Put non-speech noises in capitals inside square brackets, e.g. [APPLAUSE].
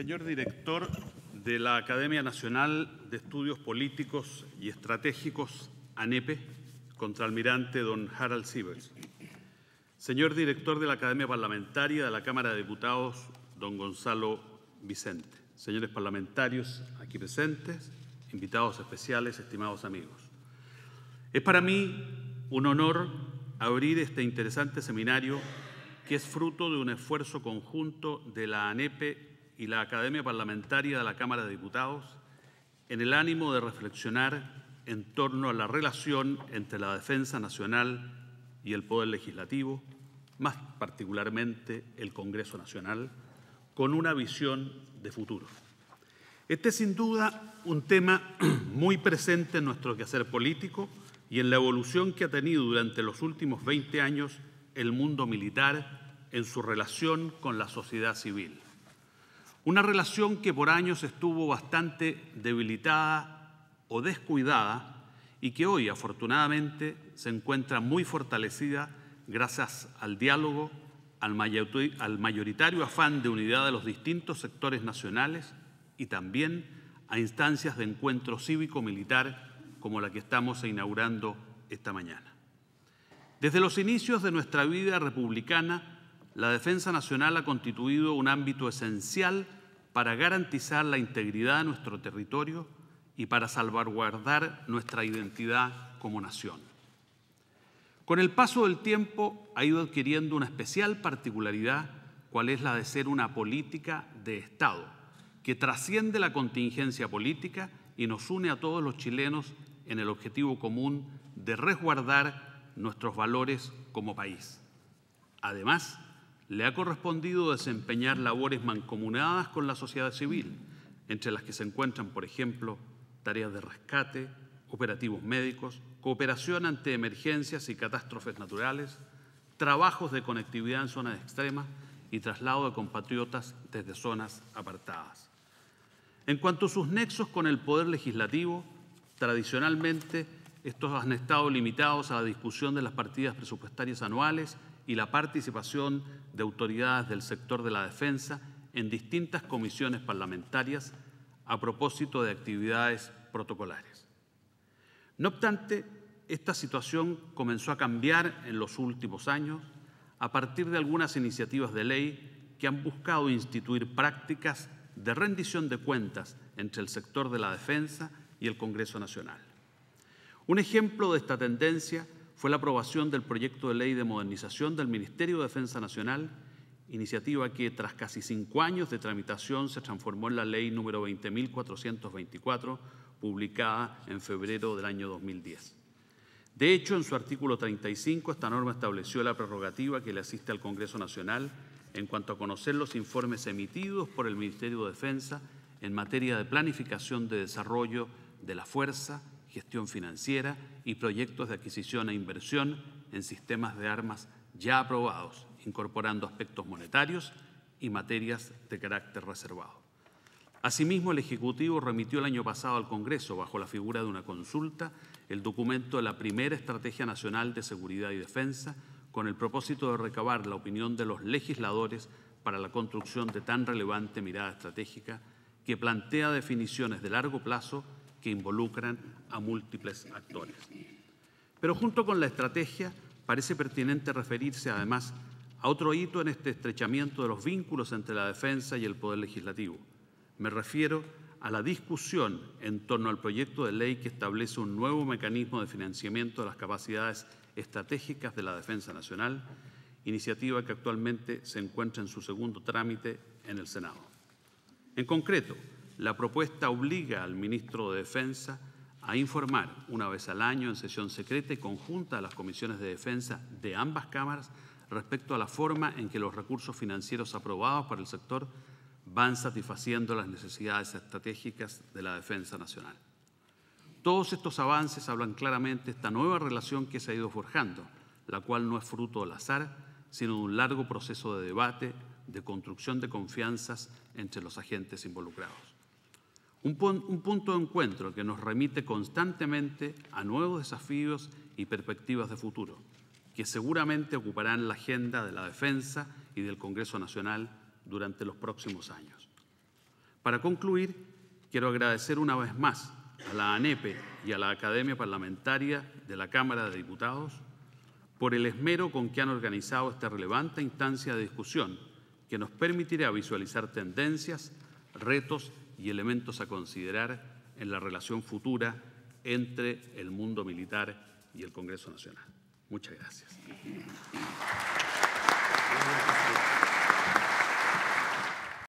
Señor director de la Academia Nacional de Estudios Políticos y Estratégicos, ANEPE, contraalmirante don Harald Sievers. Señor director de la Academia Parlamentaria de la Cámara de Diputados, don Gonzalo Vicente. Señores parlamentarios aquí presentes, invitados especiales, estimados amigos. Es para mí un honor abrir este interesante seminario que es fruto de un esfuerzo conjunto de la ANEPE y la Academia Parlamentaria de la Cámara de Diputados en el ánimo de reflexionar en torno a la relación entre la defensa nacional y el Poder Legislativo, más particularmente el Congreso Nacional, con una visión de futuro. Este es sin duda un tema [CLEARS THROAT] muy presente en nuestro quehacer político y en la evolución que ha tenido durante los últimos 20 años el mundo militar en su relación con la sociedad civil. Una relación que por años estuvo bastante debilitada o descuidada y que hoy afortunadamente se encuentra muy fortalecida gracias al diálogo, al mayoritario afán de unidad de los distintos sectores nacionales y también a instancias de encuentro cívico-militar como la que estamos inaugurando esta mañana. Desde los inicios de nuestra vida republicana, la defensa nacional ha constituido un ámbito esencial para garantizar la integridad de nuestro territorio y para salvaguardar nuestra identidad como nación. Con el paso del tiempo ha ido adquiriendo una especial particularidad, cual es la de ser una política de Estado, que trasciende la contingencia política y nos une a todos los chilenos en el objetivo común de resguardar nuestros valores como país. Además, le ha correspondido desempeñar labores mancomunadas con la sociedad civil, entre las que se encuentran, por ejemplo, tareas de rescate, operativos médicos, cooperación ante emergencias y catástrofes naturales, trabajos de conectividad en zonas extremas y traslado de compatriotas desde zonas apartadas. En cuanto a sus nexos con el poder legislativo, tradicionalmente estos han estado limitados a la discusión de las partidas presupuestarias anuales y la participación de autoridades del sector de la defensa en distintas comisiones parlamentarias a propósito de actividades protocolares. No obstante, esta situación comenzó a cambiar en los últimos años a partir de algunas iniciativas de ley que han buscado instituir prácticas de rendición de cuentas entre el sector de la defensa y el Congreso Nacional. Un ejemplo de esta tendencia fue la aprobación del proyecto de ley de modernización del Ministerio de Defensa Nacional, iniciativa que tras casi cinco años de tramitación se transformó en la ley número 20.424, publicada en febrero del año 2010. De hecho, en su artículo 35, esta norma estableció la prerrogativa que le asiste al Congreso Nacional en cuanto a conocer los informes emitidos por el Ministerio de Defensa en materia de planificación de desarrollo de la fuerza, gestión financiera y proyectos de adquisición e inversión en sistemas de armas ya aprobados, incorporando aspectos monetarios y materias de carácter reservado. Asimismo, el Ejecutivo remitió el año pasado al Congreso, bajo la figura de una consulta, el documento de la primera Estrategia Nacional de Seguridad y Defensa, con el propósito de recabar la opinión de los legisladores para la construcción de tan relevante mirada estratégica que plantea definiciones de largo plazo que involucran a múltiples actores. Pero junto con la estrategia parece pertinente referirse además a otro hito en este estrechamiento de los vínculos entre la defensa y el poder legislativo. Me refiero a la discusión en torno al proyecto de ley que establece un nuevo mecanismo de financiamiento de las capacidades estratégicas de la defensa nacional, iniciativa que actualmente se encuentra en su segundo trámite en el Senado. En concreto, la propuesta obliga al ministro de Defensa a informar una vez al año en sesión secreta y conjunta a las comisiones de defensa de ambas cámaras respecto a la forma en que los recursos financieros aprobados para el sector van satisfaciendo las necesidades estratégicas de la defensa nacional. Todos estos avances hablan claramente de esta nueva relación que se ha ido forjando, la cual no es fruto del azar, sino de un largo proceso de debate, de construcción de confianzas entre los agentes involucrados. Un, punto de encuentro que nos remite constantemente a nuevos desafíos y perspectivas de futuro, que seguramente ocuparán la agenda de la defensa y del Congreso Nacional durante los próximos años. Para concluir, quiero agradecer una vez más a la ANEPE y a la Academia Parlamentaria de la Cámara de Diputados por el esmero con que han organizado esta relevante instancia de discusión que nos permitirá visualizar tendencias, retos y elementos a considerar en la relación futura entre el mundo militar y el Congreso Nacional. Muchas gracias.